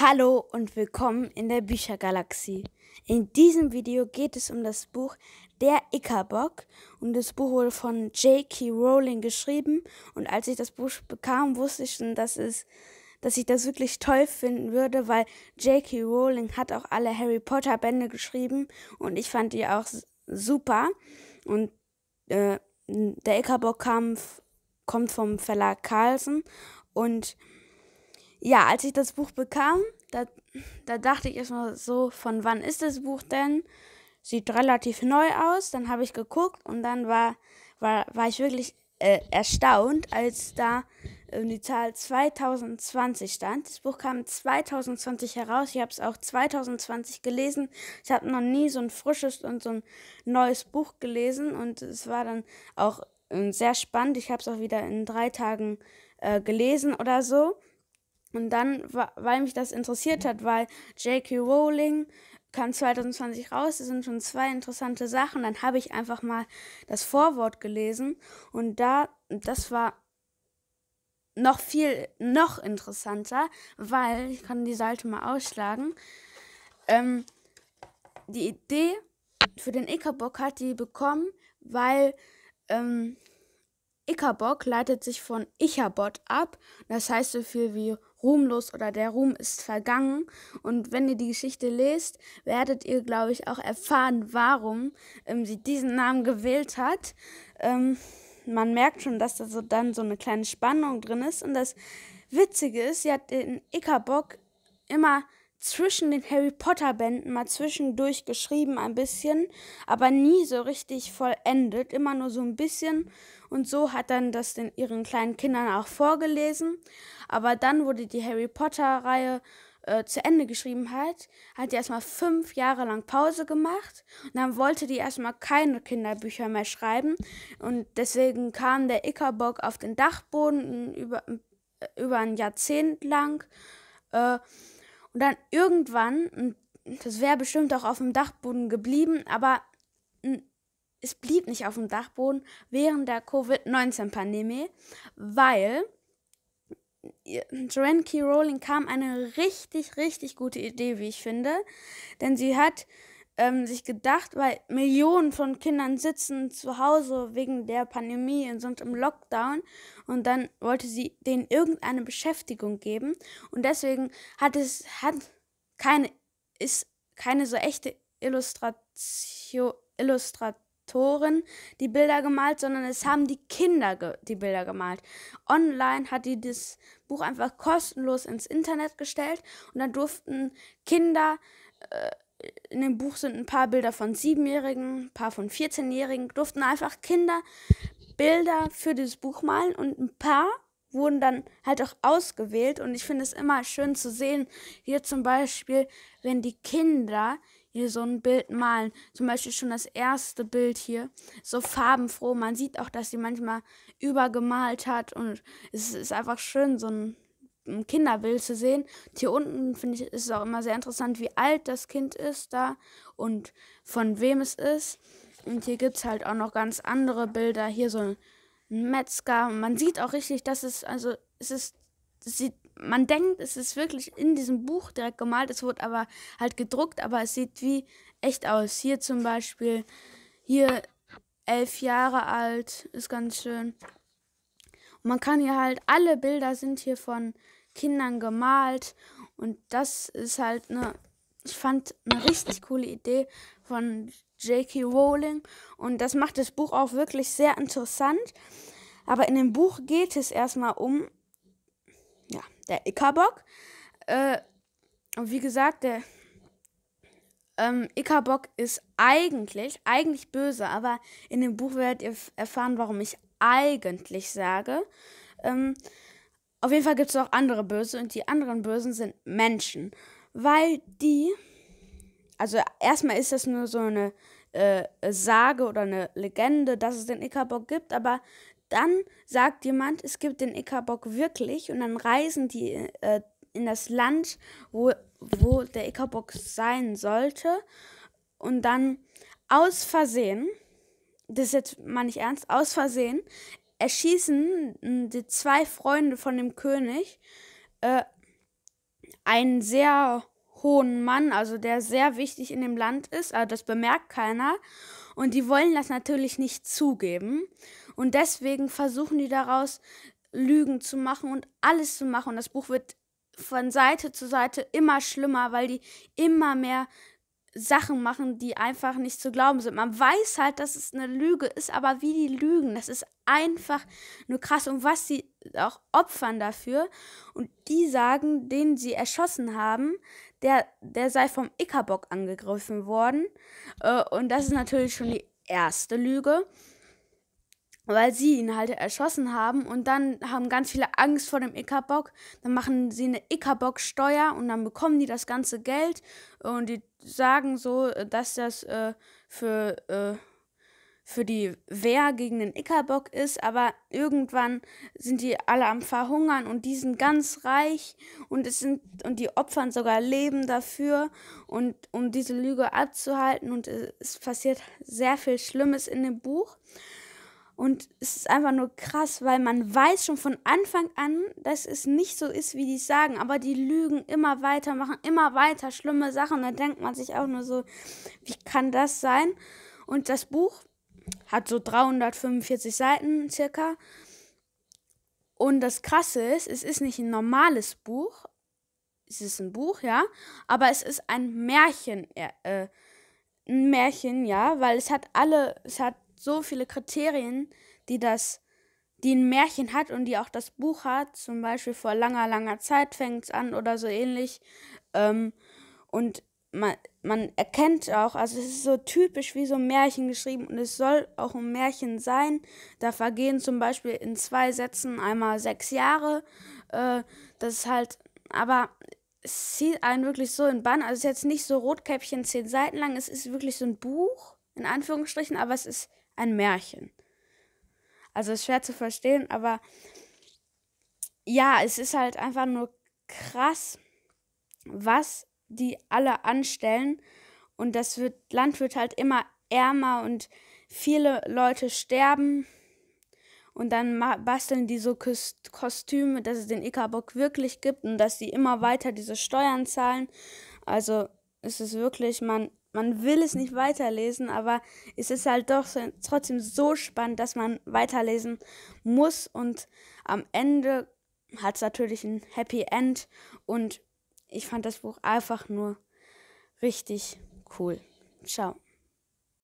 Hallo und willkommen in der Büchergalaxie. In diesem Video geht es um das Buch Der Ickerbock und das Buch wurde von J.K. Rowling geschrieben und als ich das Buch bekam, wusste ich schon, dass es dass ich das wirklich toll finden würde, weil J.K. Rowling hat auch alle Harry Potter Bände geschrieben und ich fand die auch super und äh, der Ickerbock kam, kommt vom Verlag Carlsen und ja, als ich das Buch bekam, da, da dachte ich erstmal so, von wann ist das Buch denn? Sieht relativ neu aus. Dann habe ich geguckt und dann war, war, war ich wirklich äh, erstaunt, als da äh, die Zahl 2020 stand. Das Buch kam 2020 heraus. Ich habe es auch 2020 gelesen. Ich habe noch nie so ein frisches und so ein neues Buch gelesen und es war dann auch äh, sehr spannend. Ich habe es auch wieder in drei Tagen äh, gelesen oder so. Und dann, weil mich das interessiert hat, weil J.K. Rowling kam 2020 raus, es sind schon zwei interessante Sachen. Dann habe ich einfach mal das Vorwort gelesen und da, das war noch viel, noch interessanter, weil, ich kann die Seite mal ausschlagen, ähm, die Idee für den Ickerbock hat die bekommen, weil ähm, Ichabod leitet sich von Ichabod ab, das heißt so viel wie ruhmlos oder der Ruhm ist vergangen. Und wenn ihr die Geschichte lest, werdet ihr, glaube ich, auch erfahren, warum ähm, sie diesen Namen gewählt hat. Ähm, man merkt schon, dass da so dann so eine kleine Spannung drin ist. Und das Witzige ist, sie hat den Ichabod immer zwischen den Harry Potter Bänden mal zwischendurch geschrieben ein bisschen, aber nie so richtig vollendet, immer nur so ein bisschen und so hat dann das den ihren kleinen Kindern auch vorgelesen, aber dann wurde die Harry Potter Reihe äh, zu Ende geschrieben hat, hat die erstmal fünf Jahre lang Pause gemacht und dann wollte die erstmal keine Kinderbücher mehr schreiben und deswegen kam der Ickerbock auf den Dachboden über, äh, über ein Jahrzehnt lang äh, und dann irgendwann, das wäre bestimmt auch auf dem Dachboden geblieben, aber es blieb nicht auf dem Dachboden während der Covid-19-Pandemie, weil Joanne K. Rowling kam eine richtig, richtig gute Idee, wie ich finde. Denn sie hat ähm, sich gedacht, weil Millionen von Kindern sitzen zu Hause wegen der Pandemie und sind im Lockdown und dann wollte sie denen irgendeine Beschäftigung geben und deswegen hat es hat keine ist keine so echte Illustratio, Illustratorin die Bilder gemalt, sondern es haben die Kinder ge die Bilder gemalt. Online hat die das Buch einfach kostenlos ins Internet gestellt und dann durften Kinder äh, in dem Buch sind ein paar Bilder von Siebenjährigen, ein paar von 14-Jährigen, durften einfach Kinder Bilder für dieses Buch malen und ein paar wurden dann halt auch ausgewählt. Und ich finde es immer schön zu sehen, hier zum Beispiel, wenn die Kinder hier so ein Bild malen. Zum Beispiel schon das erste Bild hier, so farbenfroh. Man sieht auch, dass sie manchmal übergemalt hat und es ist einfach schön, so ein ein Kinderbild zu sehen. Und hier unten finde ich ist es auch immer sehr interessant, wie alt das Kind ist da und von wem es ist. Und hier gibt es halt auch noch ganz andere Bilder. Hier so ein Metzger. Man sieht auch richtig, dass es, also es ist, es sieht, man denkt, es ist wirklich in diesem Buch direkt gemalt. Es wurde aber halt gedruckt, aber es sieht wie echt aus. Hier zum Beispiel, hier elf Jahre alt, ist ganz schön man kann hier halt, alle Bilder sind hier von Kindern gemalt. Und das ist halt eine, ich fand eine richtig coole Idee von J.K. Rowling. Und das macht das Buch auch wirklich sehr interessant. Aber in dem Buch geht es erstmal um, ja, der Ickerbock. Äh, und wie gesagt, der ähm, Ickerbock ist eigentlich, eigentlich böse, aber in dem Buch werdet ihr erfahren, warum ich eigentlich sage. Ähm, auf jeden Fall gibt es auch andere Böse und die anderen Bösen sind Menschen, weil die, also erstmal ist das nur so eine äh, Sage oder eine Legende, dass es den Ichabod gibt, aber dann sagt jemand, es gibt den Ichabod wirklich und dann reisen die äh, in das Land, wo, wo der Ichabod sein sollte und dann aus Versehen das ist jetzt mal nicht ernst, aus Versehen erschießen die zwei Freunde von dem König äh, einen sehr hohen Mann, also der sehr wichtig in dem Land ist, aber das bemerkt keiner. Und die wollen das natürlich nicht zugeben. Und deswegen versuchen die daraus, Lügen zu machen und alles zu machen. Und das Buch wird von Seite zu Seite immer schlimmer, weil die immer mehr Sachen machen, die einfach nicht zu glauben sind. Man weiß halt, dass es eine Lüge ist, aber wie die lügen, das ist einfach nur krass. Und was sie auch opfern dafür. Und die sagen, den sie erschossen haben, der, der sei vom Ickerbock angegriffen worden. Äh, und das ist natürlich schon die erste Lüge weil sie ihn halt erschossen haben und dann haben ganz viele Angst vor dem Ickerbock. Dann machen sie eine Ickerbock-Steuer und dann bekommen die das ganze Geld und die sagen, so, äh, dass das äh, für, äh, für die Wehr gegen den Ickerbock ist, aber irgendwann sind die alle am Verhungern und die sind ganz reich und es sind und die opfern sogar Leben dafür und um diese Lüge abzuhalten und äh, es passiert sehr viel Schlimmes in dem Buch. Und es ist einfach nur krass, weil man weiß schon von Anfang an, dass es nicht so ist, wie die sagen. Aber die lügen immer weiter, machen immer weiter schlimme Sachen. Da denkt man sich auch nur so, wie kann das sein? Und das Buch hat so 345 Seiten circa. Und das Krasse ist, es ist nicht ein normales Buch. Es ist ein Buch, ja. Aber es ist ein Märchen. Äh, äh ein Märchen, ja. Weil es hat alle, es hat so viele Kriterien, die das, die ein Märchen hat und die auch das Buch hat. Zum Beispiel vor langer, langer Zeit fängt es an oder so ähnlich. Ähm, und man, man erkennt auch, also es ist so typisch wie so ein Märchen geschrieben und es soll auch ein Märchen sein. Da vergehen zum Beispiel in zwei Sätzen einmal sechs Jahre. Äh, das ist halt, aber es zieht einen wirklich so in Bann. Also es ist jetzt nicht so Rotkäppchen zehn Seiten lang, es ist wirklich so ein Buch, in Anführungsstrichen, aber es ist ein Märchen. Also ist schwer zu verstehen, aber ja, es ist halt einfach nur krass, was die alle anstellen. Und das wird, Land wird halt immer ärmer und viele Leute sterben. Und dann basteln die so Kostüme, dass es den Ickerbock wirklich gibt und dass die immer weiter diese Steuern zahlen. Also es ist wirklich, man man will es nicht weiterlesen, aber es ist halt doch so, trotzdem so spannend, dass man weiterlesen muss. Und am Ende hat es natürlich ein Happy End. Und ich fand das Buch einfach nur richtig cool. Ciao.